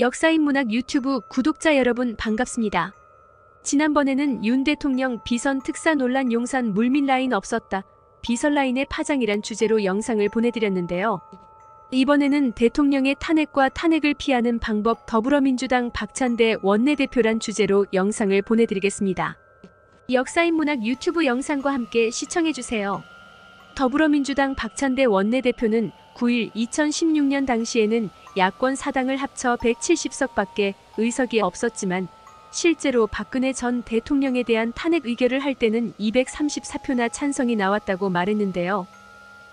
역사인문학 유튜브 구독자 여러분 반갑습니다. 지난번에는 윤 대통령 비선 특사 논란 용산 물민 라인 없었다. 비선 라인의 파장이란 주제로 영상을 보내드렸는데요. 이번에는 대통령의 탄핵과 탄핵을 피하는 방법 더불어민주당 박찬대 원내대표란 주제로 영상을 보내드리겠습니다. 역사인문학 유튜브 영상과 함께 시청해주세요. 더불어민주당 박찬대 원내대표는 9일 2016년 당시에는 야권 사당을 합쳐 170석밖에 의석이 없었지만 실제로 박근혜 전 대통령에 대한 탄핵 의결을 할 때는 234표나 찬성이 나왔다고 말했는데요.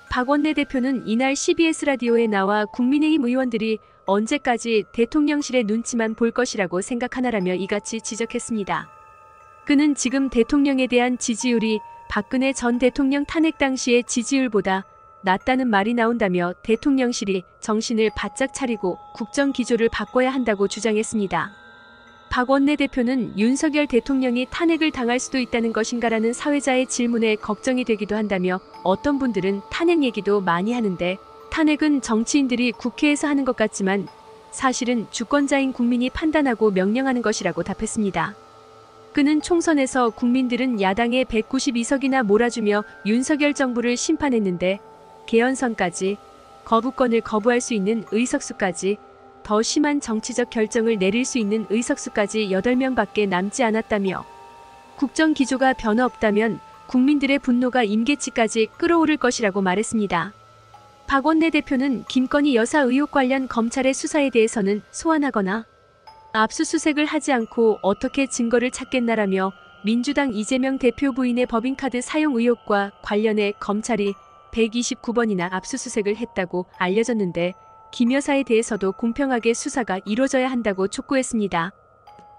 박원내 대표는 이날 CBS 라디오에 나와 국민의힘 의원들이 언제까지 대통령실의 눈치만 볼 것이라고 생각하나라며 이같이 지적했습니다. 그는 지금 대통령에 대한 지지율이 박근혜 전 대통령 탄핵 당시의 지지율보다 낫다는 말이 나온다며 대통령실이 정신을 바짝 차리고 국정 기조를 바꿔야 한다고 주장했습니다. 박 원내대표는 윤석열 대통령이 탄핵을 당할 수도 있다는 것인가라는 사회자의 질문에 걱정이 되기도 한다며 어떤 분들은 탄핵 얘기도 많이 하는데 탄핵은 정치인들이 국회에서 하는 것 같지만 사실은 주권자인 국민이 판단하고 명령하는 것이라고 답했습니다. 그는 총선에서 국민들은 야당의 192석이나 몰아주며 윤석열 정부를 심판했는데 개헌선까지 거부권을 거부할 수 있는 의석수까지 더 심한 정치적 결정을 내릴 수 있는 의석수까지 8명밖에 남지 않았다며 국정 기조가 변화 없다면 국민들의 분노가 임계치까지 끌어오를 것이라고 말했습니다. 박원내 대표는 김건희 여사 의혹 관련 검찰의 수사에 대해서는 소환하거나 압수수색을 하지 않고 어떻게 증거를 찾겠나라며 민주당 이재명 대표 부인의 법인카드 사용 의혹과 관련해 검찰이 129번이나 압수수색을 했다고 알려졌는데 김 여사에 대해서도 공평하게 수사가 이뤄져야 한다고 촉구했습니다.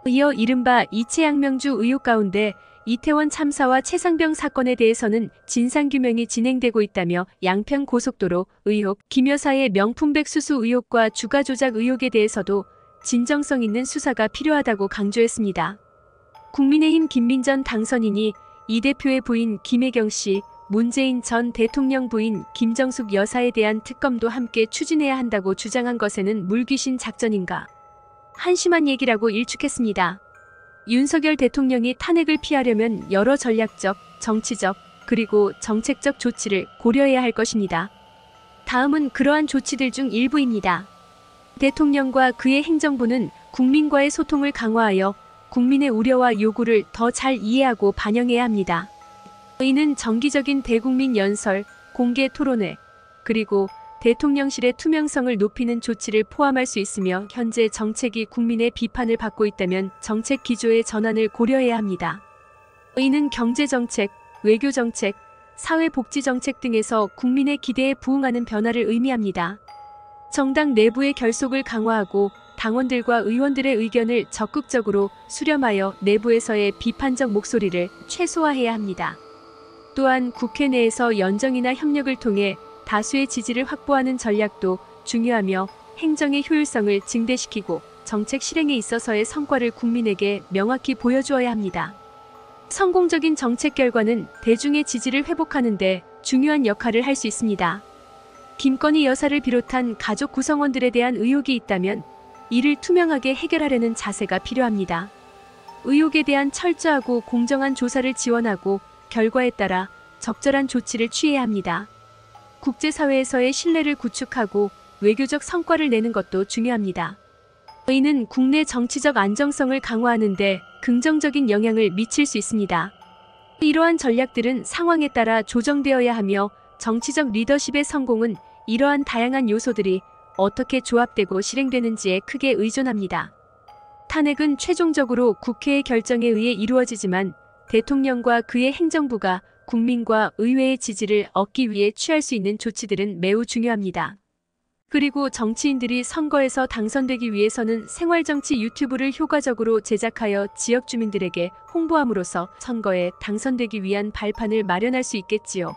이어 이른바 이채양명주 의혹 가운데 이태원 참사와 최상병 사건에 대해서는 진상규명이 진행되고 있다며 양평 고속도로 의혹, 김 여사의 명품백 수수 의혹과 주가 조작 의혹에 대해서도 진정성 있는 수사가 필요하다고 강조했습니다. 국민의힘 김민전 당선인이 이 대표의 부인 김혜경 씨, 문재인 전 대통령 부인 김정숙 여사에 대한 특검도 함께 추진해야 한다고 주장한 것에는 물귀신 작전인가. 한심한 얘기라고 일축했습니다. 윤석열 대통령이 탄핵을 피하려면 여러 전략적, 정치적, 그리고 정책적 조치를 고려해야 할 것입니다. 다음은 그러한 조치들 중 일부입니다. 대통령과 그의 행정부는 국민과의 소통을 강화하여 국민의 우려와 요구를 더 잘 이해하고 반영해야 합니다. 이는 정기적인 대국민 연설, 공개 토론회, 그리고 대통령실의 투명성을 높이는 조치를 포함할 수 있으며 현재 정책이 국민의 비판을 받고 있다면 정책 기조의 전환을 고려해야 합니다. 이는 경제정책, 외교정책, 사회복지정책 등에서 국민의 기대에 부응하는 변화를 의미합니다. 정당 내부의 결속을 강화하고 당원들과 의원들의 의견을 적극적으로 수렴하여 내부에서의 비판적 목소리를 최소화해야 합니다. 또한 국회 내에서 연정이나 협력을 통해 다수의 지지를 확보하는 전략도 중요하며 행정의 효율성을 증대시키고 정책 실행에 있어서의 성과를 국민에게 명확히 보여주어야 합니다. 성공적인 정책 결과는 대중의 지지를 회복하는 데 중요한 역할을 할 수 있습니다. 김건희 여사를 비롯한 가족 구성원들에 대한 의혹이 있다면 이를 투명하게 해결하려는 자세가 필요합니다. 의혹에 대한 철저하고 공정한 조사를 지원하고 결과에 따라 적절한 조치를 취해야 합니다. 국제사회에서의 신뢰를 구축하고 외교적 성과를 내는 것도 중요합니다. 저희는 국내 정치적 안정성을 강화하는데 긍정적인 영향을 미칠 수 있습니다. 이러한 전략들은 상황에 따라 조정되어야 하며 정치적 리더십의 성공은 이러한 다양한 요소들이 어떻게 조합되고 실행되는지에 크게 의존합니다. 탄핵은 최종적으로 국회의 결정에 의해 이루어지지만 대통령과 그의 행정부가 국민과 의회의 지지를 얻기 위해 취할 수 있는 조치들은 매우 중요합니다. 그리고 정치인들이 선거에서 당선되기 위해서는 생활정치 유튜브를 효과적으로 제작하여 지역 주민들에게 홍보함으로써 선거에 당선되기 위한 발판을 마련할 수 있겠지요.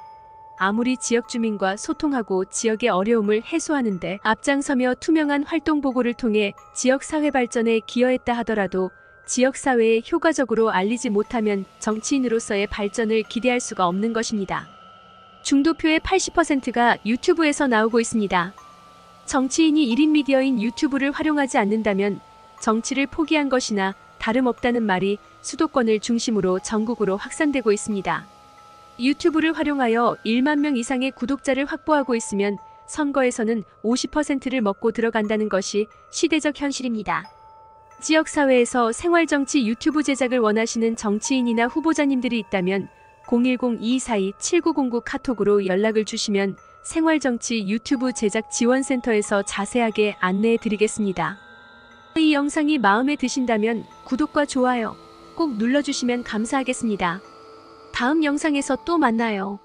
아무리 지역 주민과 소통하고 지역의 어려움을 해소하는데 앞장서며 투명한 활동 보고를 통해 지역 사회 발전에 기여했다 하더라도 지역사회에 효과적으로 알리지 못하면 정치인으로서의 발전을 기대할 수가 없는 것입니다. 중도표의 80%가 유튜브에서 나오고 있습니다. 정치인이 1인 미디어인 유튜브를 활용하지 않는다면 정치를 포기한 것이나 다름없다는 말이 수도권을 중심으로 전국으로 확산되고 있습니다. 유튜브를 활용하여 1만 명 이상의 구독자를 확보하고 있으면 선거에서는 50%를 먹고 들어간다는 것이 시대적 현실입니다. 지역사회에서 생활정치 유튜브 제작을 원하시는 정치인이나 후보자님들이 있다면 010-242-7909 카톡으로 연락을 주시면 생활정치 유튜브 제작 지원센터에서 자세하게 안내해 드리겠습니다. 이 영상이 마음에 드신다면 구독과 좋아요 꼭 눌러주시면 감사하겠습니다. 다음 영상에서 또 만나요.